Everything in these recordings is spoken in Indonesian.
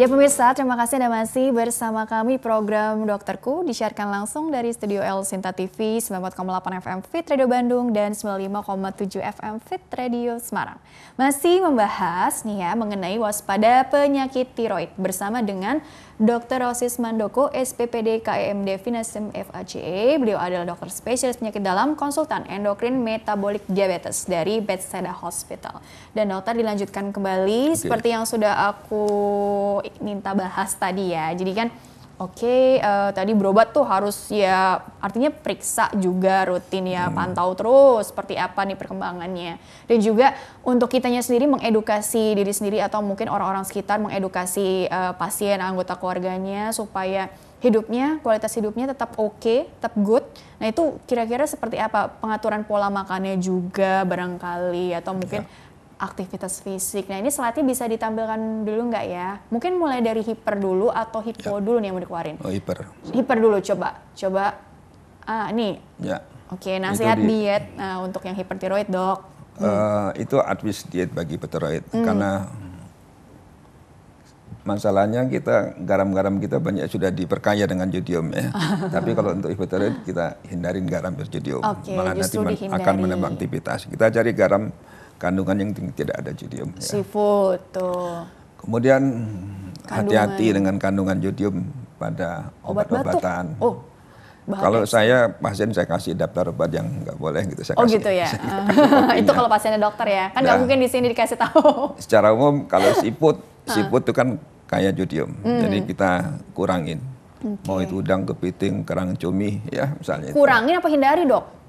Ya pemirsa, terima kasih Anda masih bersama kami program Dokterku disiarkan langsung dari Studio L Sinta TV 94,8 FM Fit Radio Bandung dan 95,7 FM Fit Radio Semarang. Masih membahas nih ya mengenai waspada penyakit tiroid bersama dengan Dr. Rosis Mandoko, SPPD KEM Definasem FACE. Beliau adalah dokter spesialis penyakit dalam, konsultan endokrin metabolik diabetes dari Bethesda Hospital. Dan dokter dilanjutkan kembali okay. seperti yang sudah aku minta bahas tadi ya. Jadi kan oke okay, uh, eh, tadi berobat tuh harus ya artinya periksa juga rutin ya hmm. pantau terus seperti apa nih perkembangannya dan juga untuk kitanya sendiri mengedukasi diri sendiri atau mungkin orang-orang sekitar mengedukasi uh, pasien anggota keluarganya supaya hidupnya kualitas hidupnya tetap oke okay, tetap good nah itu kira-kira seperti apa pengaturan pola makannya juga barangkali atau mungkin ya aktivitas fisik. Nah ini slide bisa ditampilkan dulu nggak ya? Mungkin mulai dari hiper dulu atau hipo ya. dulu nih yang mau dikeluarin? Oh hiper. Hiper dulu coba, coba. Ah nih. Ya. Oke nasihat di... diet nah, untuk yang hipertiroid dok. Hmm. Uh, itu advice diet bagi hipertiroid hmm. karena masalahnya kita garam-garam kita banyak sudah diperkaya dengan jodium ya. Tapi kalau untuk hipertiroid kita hindarin garam berjodium. Okay, Malah nanti akan menambah aktivitas. Kita cari garam kandungan yang tinggi tidak ada jodium. Ya. Seafood tuh. Kemudian hati-hati dengan kandungan jodium pada obat-obatan. oh. Kalau saya pasien saya kasih daftar obat yang nggak boleh gitu saya Oh kasih, gitu ya. Ah. itu kalau pasiennya dokter ya. Kan nggak nah, mungkin di sini dikasih tahu. Secara umum kalau siput, ah. siput itu kan kayak jodium. Hmm. Jadi kita kurangin. Okay. Mau itu udang, kepiting, kerang cumi ya misalnya. Kurangin itu. apa hindari, Dok?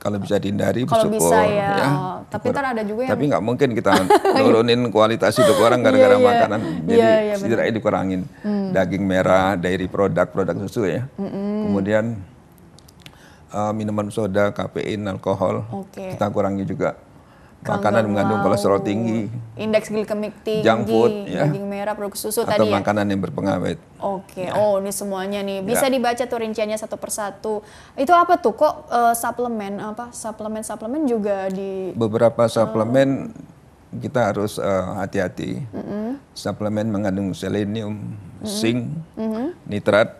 kalau bisa dihindari kalau bersyukur bisa ya, ya. tapi kan ada juga yang tapi nggak mungkin kita nurunin kualitas hidup orang iya, gara-gara yeah, makanan jadi yeah, yeah, setidaknya dikurangin hmm. daging merah dairy produk produk susu ya -hmm. kemudian uh, minuman soda kafein alkohol okay. kita kurangi juga makanan mengandung kolesterol tinggi, indeks glikemik tinggi, junk food, ya. daging merah, produk susu atau tadi ya? makanan yang berpengawet. Oke, okay. ya. oh ini semuanya nih bisa ya. dibaca tuh rinciannya satu persatu. Itu apa tuh kok uh, suplemen apa suplemen suplemen juga di beberapa eh. suplemen uh, kita harus eh, hati-hati. Uh, mm Suplemen mengandung selenium, mm -hmm. zinc, mm -hmm. nitrat,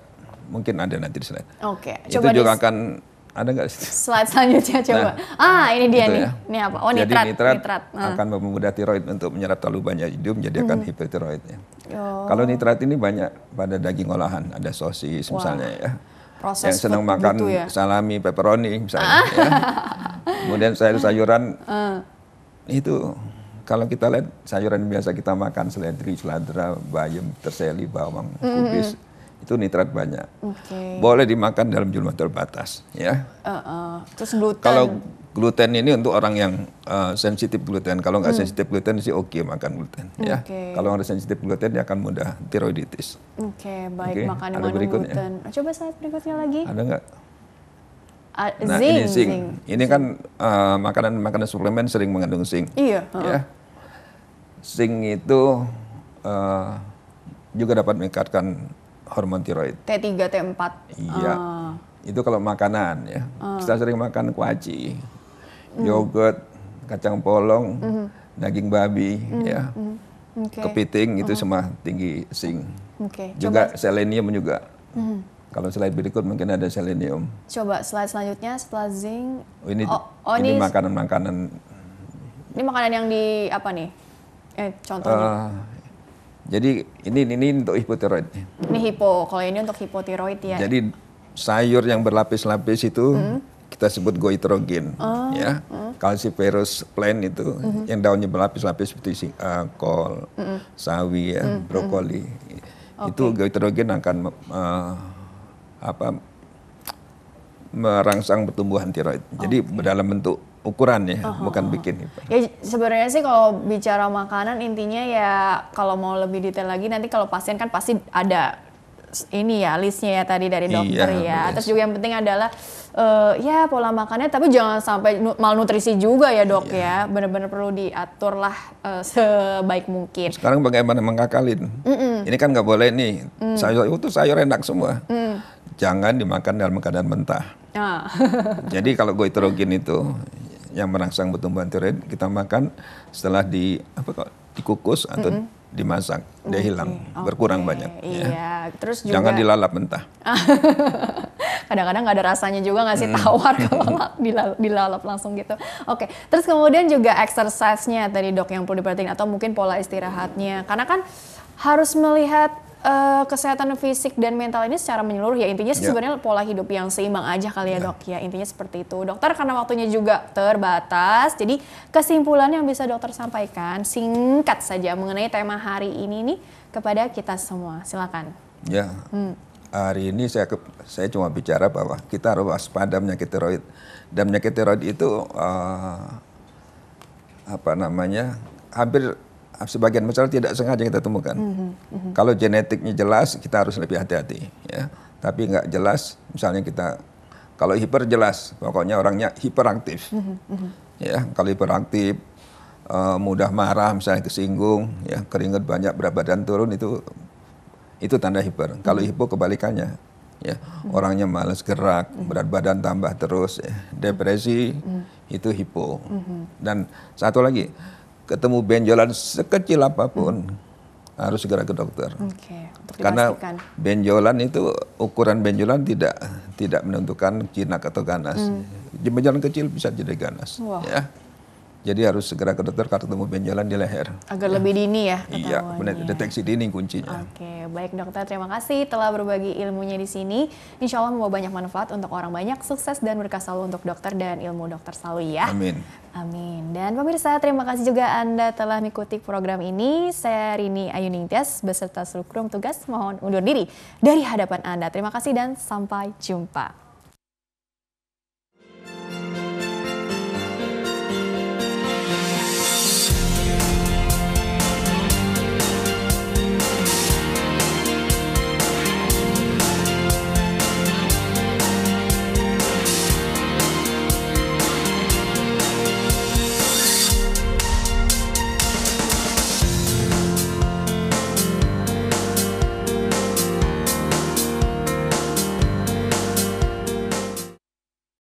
mungkin ada nanti di slide. Oke, okay. itu juga akan ada nggak slide selanjutnya nah, coba nah, ah ini dia gitu nih ya. ini apa oh nitrat jadi nitrat, ah. akan memudah tiroid untuk menyerap terlalu banyak hidup jadi akan hmm. hipertiroid ya oh. kalau nitrat ini banyak pada daging olahan ada sosis wow. misalnya ya Proses yang senang makan gitu ya? salami pepperoni misalnya ah. ya. kemudian sayur-sayuran uh. itu kalau kita lihat sayuran biasa kita makan seledri, seladra, bayam, terseli, bawang, mm-hmm. kubis mm -hmm itu nitrat banyak. Okay. Boleh dimakan dalam jumlah terbatas, ya. Uh, uh. Terus gluten. Kalau gluten ini untuk orang yang uh, sensitif gluten. Kalau nggak hmm. sensitif gluten sih oke okay makan gluten, ya. Kalau orang sensitif gluten dia akan mudah tiroiditis. Oke, okay, baik okay. makan berikutnya. gluten. Nah, coba saya berikutnya lagi. Ada nggak? Uh, nah zinc, ini zinc. zinc. Ini kan eh, makanan makanan makanan suplemen sering mengandung zinc. Iya. Uh. Ya. Zinc itu uh, juga dapat meningkatkan hormon tiroid. T3, T4. Iya. Uh. Itu kalau makanan ya. Uh. Kita sering makan hmm. kuaci, mm. yogurt, kacang polong, mm -hmm. daging babi mm -hmm. ya. Mm -hmm. okay. Kepiting itu uh hmm. -huh. semua tinggi zinc. Okay. Juga Coba. selenium juga. Mm -hmm. Kalau slide berikut mungkin ada selenium. Coba slide selanjutnya setelah zinc. Oh, ini oh, oh ini makanan-makanan. Ini makanan yang di apa nih? Eh contohnya. Uh, jadi ini ini, ini untuk hipotiroid. Ini hipo, kalau ini untuk hipotiroid ya. Jadi sayur yang berlapis-lapis itu hmm. kita sebut goitrogen oh. ya. Hmm. Calciferous plant itu -hmm. yang daunnya berlapis-lapis seperti uh, kol, -hmm. sawi ya, -hmm. brokoli. Hmm. Itu goitrogen akan uh, apa merangsang pertumbuhan tiroid. Jadi okay. dalam bentuk ukuran ya, uh-huh. bukan oh, oh. bikin. Hiper. Gitu. Ya sebenarnya sih kalau bicara makanan intinya ya kalau mau lebih detail lagi nanti kalau pasien kan pasti ada ini ya listnya ya tadi dari iya, dokter iya, ya. Yes. Terus juga yang penting adalah uh, ya pola makannya tapi jangan sampai malnutrisi juga ya dok iya. ya. Benar-benar perlu diatur lah uh, eh, sebaik mungkin. Sekarang bagaimana mengakalin Mm -mm. Ini kan nggak boleh nih mm. sayur itu sayur enak semua. Mm. Jangan dimakan dalam keadaan mentah. Ah. Jadi kalau goitrogen itu yang merangsang pertumbuhan tiroid kita makan setelah di apa kok dikukus atau mm -hmm dimasak, dia okay. hilang, berkurang okay. banyak. Ya. Iya, ya. terus juga jangan dilalap mentah. Kadang-kadang nggak ada rasanya juga ngasih hmm. tawar kalau dilalap, dilalap langsung gitu. Oke, okay. terus kemudian juga exercise-nya tadi dok yang perlu diperhatiin atau mungkin pola istirahatnya, karena kan harus melihat uh, kesehatan fisik dan mental ini secara menyeluruh ya intinya yeah. Ya. sebenarnya pola hidup yang seimbang aja kali ya yeah. dok ya intinya seperti itu dokter karena waktunya juga terbatas jadi kesimpulan yang bisa dokter sampaikan singkat saja mengenai tema hari ini nih kepada kita semua silakan ya yeah. hmm. hari ini saya saya cuma bicara bahwa kita harus waspada penyakit tiroid dan penyakit tiroid itu uh, apa namanya hampir sebagian besar tidak sengaja kita temukan. Mm -hmm. Mm -hmm. Kalau genetiknya jelas, kita harus lebih hati-hati. Ya. Tapi nggak jelas, misalnya kita kalau hiper jelas, pokoknya orangnya hiperaktif. Mm -hmm. Ya, kalau hiperaktif, uh, mudah marah, misalnya kesinggung, ya keringat banyak, berat badan turun itu itu tanda hiper. Mhm. Kalau hipo kebalikannya, ya hmm. orangnya malas gerak, hmm. berat badan tambah terus, ya. depresi hmm. itu hipo. Hmm. Dan satu lagi, ketemu benjolan sekecil apapun hmm. harus segera ke dokter. Okay, Karena benjolan itu ukuran benjolan tidak tidak menentukan jinak atau ganas. Hmm. Benjolan kecil bisa jadi ganas. Wow. Ya. Jadi harus segera ke dokter karena ketemu benjolan di leher. Agar ya. lebih dini ya Iya, benar ya. deteksi dini kuncinya. Oke, baik dokter terima kasih telah berbagi ilmunya di sini. Insya Allah membawa banyak manfaat untuk orang banyak, sukses dan berkah selalu untuk dokter dan ilmu dokter selalu ya. Amin. Amin. Dan pemirsa, terima kasih juga Anda telah mengikuti program ini. Saya Rini Ayuningtyas beserta seluruh tugas mohon undur diri dari hadapan Anda. Terima kasih dan sampai jumpa.